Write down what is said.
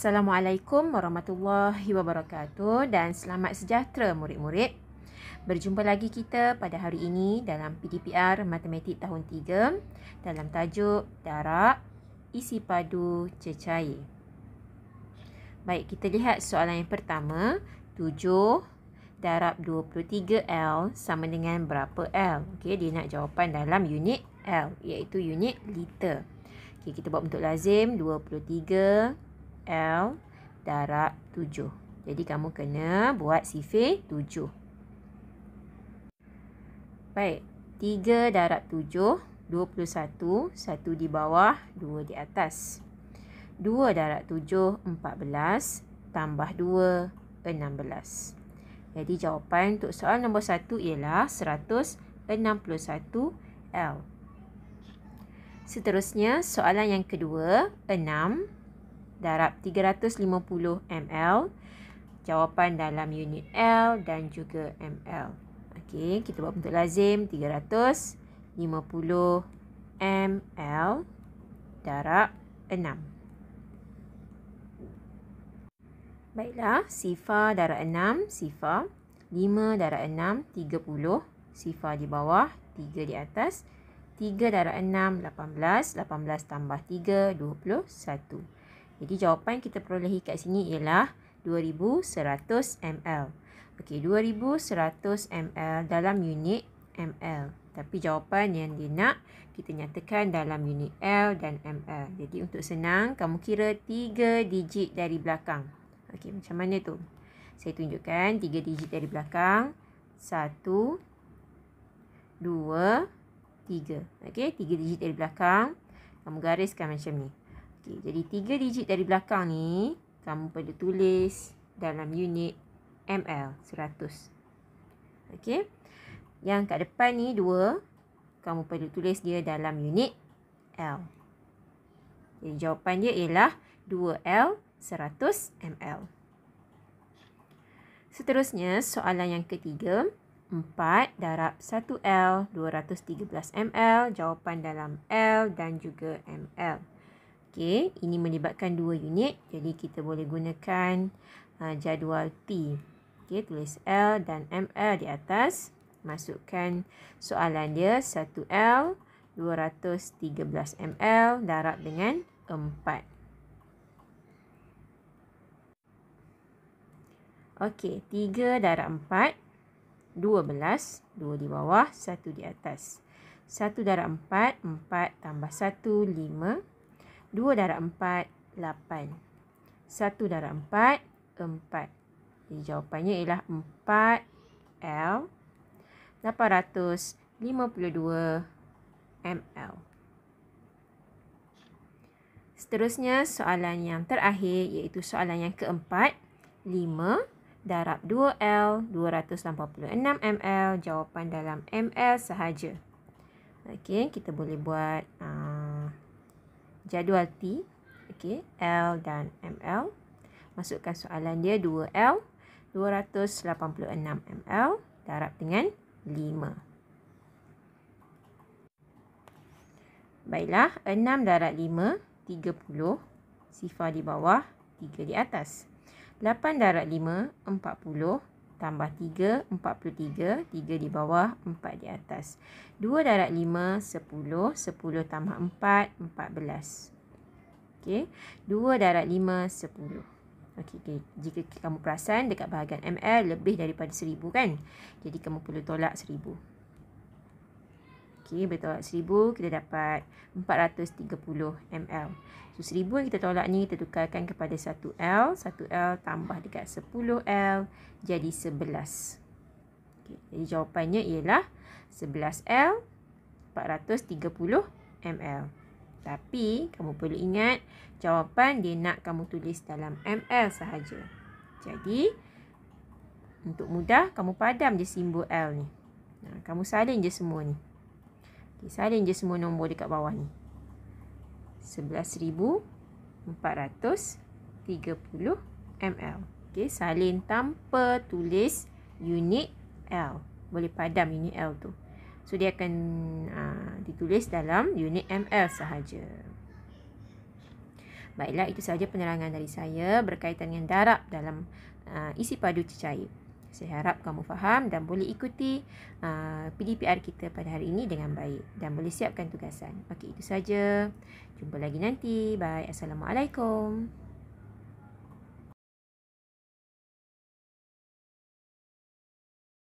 Assalamualaikum warahmatullahi wabarakatuh dan selamat sejahtera murid-murid. Berjumpa lagi kita pada hari ini dalam PDPR Matematik tahun 3 dalam tajuk Darak Isi Padu Cecair. Baik, kita lihat soalan yang pertama. 7 darab 23L sama dengan berapa L? Okay, dia nak jawapan dalam unit L iaitu unit liter. Okey, kita buat bentuk lazim 23 L darab 7. Jadi kamu kena buat sifir 7. Baik, 3 darab 7, 21, 1 di bawah, 2 di atas. 2 darab 7, 14, tambah 2, 16. Jadi jawapan untuk soal nombor 1 ialah 161 L. Seterusnya, soalan yang kedua, 6 darab 350 ml. Jawapan dalam unit L dan juga ml. Okey, kita buat bentuk lazim 350 ml darab 6. Baiklah, sifar darab 6, sifar 5 darab 6, 30. Sifar di bawah, 3 di atas. 3 darab 6, 18. 18 tambah 3, 21. 21. Jadi jawapan yang kita perolehi kat sini ialah 2100 ml. Okey, 2100 ml dalam unit ml. Tapi jawapan yang dia nak kita nyatakan dalam unit L dan ml. Jadi untuk senang, kamu kira 3 digit dari belakang. Okey, macam mana tu? Saya tunjukkan 3 digit dari belakang. 1 2 3. Okey, 3 digit dari belakang. Kamu gariskan macam ni. Okey, jadi tiga digit dari belakang ni kamu perlu tulis dalam unit ml, 100. Okey. Yang kat depan ni dua kamu perlu tulis dia dalam unit L. Jadi jawapan dia ialah 2L 100 ml. Seterusnya soalan yang ketiga 4 darab 1L 213 ml jawapan dalam L dan juga ml. Okey, ini melibatkan dua unit. Jadi, kita boleh gunakan uh, jadual T. Okey, tulis L dan ML di atas. Masukkan soalan dia 1L, 213ML darab dengan 4. Okey, 3 darab 4, 12, 2 di bawah, 1 di atas. 1 darab 4, 4 tambah 1, 2 darab 4, 8. 1 darab 4, 4. Jadi jawapannya ialah 4 L 852 ml. Seterusnya soalan yang terakhir iaitu soalan yang keempat. 5 darab 2L 286 ml jawapan dalam ml sahaja. Okey, kita boleh buat aa, ah, jadual T. Okey, L dan ML. Masukkan soalan dia 2L 286 ml darab dengan 5. Baiklah, 6 darab 5, 30. Sifar di bawah, 3 di atas. 8 darab 5, 40 tambah 3, 43. 3 di bawah, 4 di atas. 2 darat 5, 10. 10 tambah 4, 14. Okey. 2 darat 5, 10. Okey, okay. jika kamu perasan dekat bahagian ML lebih daripada seribu kan? Jadi kamu perlu tolak seribu Okey, bertolak seribu kita dapat 430 ml. So seribu yang kita tolak ni kita tukarkan kepada 1L, 1L tambah dekat 10L jadi 11. Okey, jadi jawapannya ialah 11L 430 ml. Tapi kamu perlu ingat jawapan dia nak kamu tulis dalam ml sahaja. Jadi untuk mudah kamu padam je simbol L ni. kamu salin je semua ni. Okay, salin je semua nombor dekat bawah ni. 11,430 ml. Okay, salin tanpa tulis unit L. Boleh padam unit L tu. So, dia akan aa, ah, ditulis dalam unit ml sahaja. Baiklah, itu sahaja penerangan dari saya berkaitan dengan darab dalam aa, ah, isi padu cecair. Saya harap kamu faham dan boleh ikuti uh, PDPR kita pada hari ini dengan baik dan boleh siapkan tugasan. Okey, itu saja. Jumpa lagi nanti. Bye. Assalamualaikum.